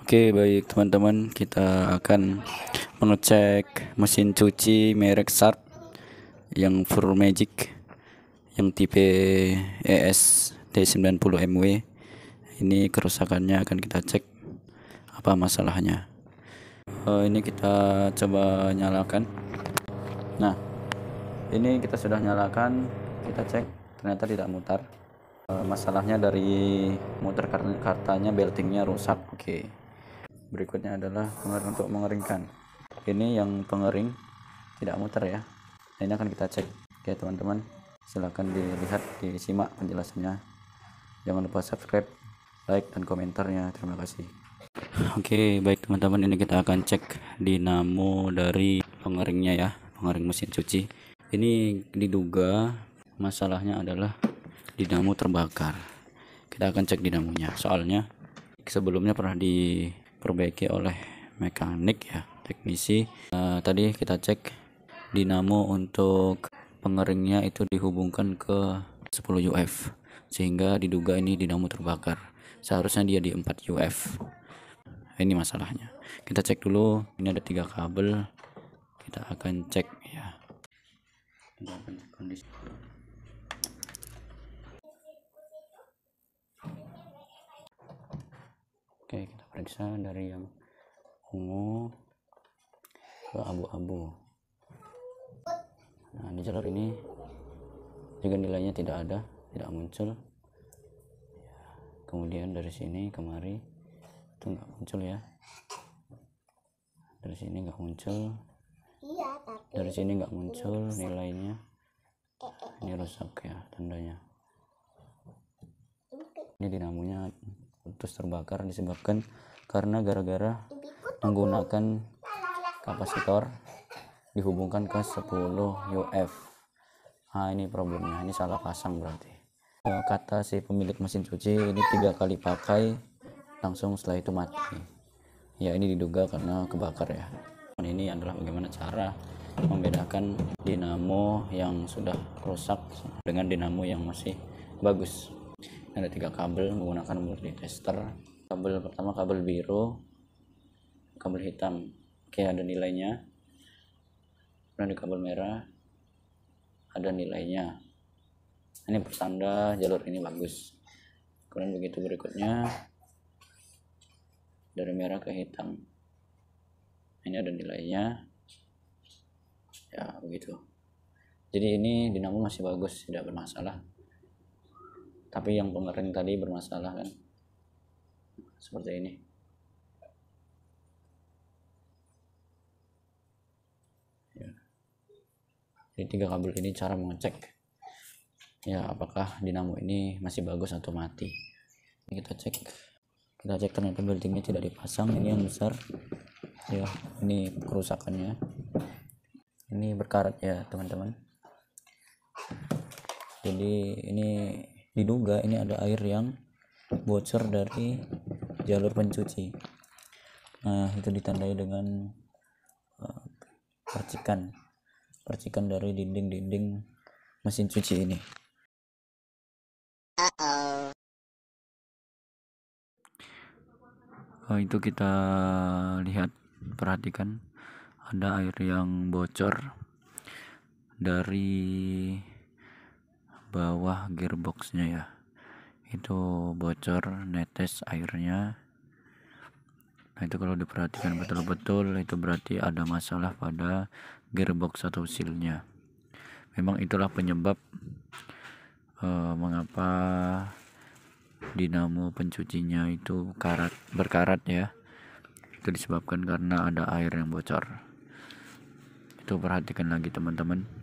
Oke, baik teman-teman, kita akan mengecek mesin cuci merek Sharp yang Full Magic yang tipe ES t 90 MW. Ini kerusakannya akan kita cek apa masalahnya. Uh, ini kita coba nyalakan. Nah, ini kita sudah nyalakan, kita cek ternyata tidak mutar. Uh, masalahnya dari muter kartanya beltingnya rusak. Oke. Okay berikutnya adalah pengering untuk mengeringkan ini yang pengering tidak muter ya nah, ini akan kita cek oke teman-teman silahkan dilihat disimak penjelasannya jangan lupa subscribe like dan komentarnya terima kasih Oke, baik teman-teman, ini kita akan cek dinamo dari pengeringnya ya, pengering mesin cuci. Ini diduga masalahnya adalah dinamo terbakar. Kita akan cek dinamonya. Soalnya sebelumnya pernah di diperbaiki oleh mekanik ya teknisi uh, tadi kita cek dinamo untuk pengeringnya itu dihubungkan ke 10 UF sehingga diduga ini dinamo terbakar seharusnya dia di 4 UF ini masalahnya kita cek dulu ini ada tiga kabel kita akan cek ya periksa dari yang ungu ke abu-abu nah di jalur ini juga nilainya tidak ada tidak muncul kemudian dari sini kemari itu nggak muncul ya dari sini nggak muncul iya, dari sini nggak muncul nilainya eh, eh, ini eh. rusak ya tandanya ini dinamonya terus terbakar disebabkan karena gara-gara menggunakan kapasitor dihubungkan ke 10 UF nah ini problemnya ini salah pasang berarti eh, kata si pemilik mesin cuci ini tiga kali pakai langsung setelah itu mati ya ini diduga karena kebakar ya ini adalah bagaimana cara membedakan dinamo yang sudah rusak dengan dinamo yang masih bagus ada tiga kabel menggunakan multi tester kabel pertama kabel biru kabel hitam oke ada nilainya kemudian di kabel merah ada nilainya ini pertanda jalur ini bagus kemudian begitu berikutnya dari merah ke hitam ini ada nilainya ya begitu jadi ini dinamo masih bagus tidak bermasalah tapi yang pengering tadi bermasalah kan seperti ini ya. jadi tiga kabel ini cara mengecek ya apakah dinamo ini masih bagus atau mati ini kita cek kita cek ternyata beltingnya tidak dipasang ini yang besar ya ini kerusakannya ini berkarat ya teman-teman jadi ini diduga ini ada air yang bocor dari jalur pencuci nah itu ditandai dengan eh, percikan percikan dari dinding-dinding mesin cuci ini Oh, itu kita lihat perhatikan ada air yang bocor dari bawah gearboxnya ya itu bocor netes airnya nah itu kalau diperhatikan betul-betul itu berarti ada masalah pada gearbox atau sealnya memang itulah penyebab eh, mengapa dinamo pencucinya itu karat berkarat ya itu disebabkan karena ada air yang bocor itu perhatikan lagi teman-teman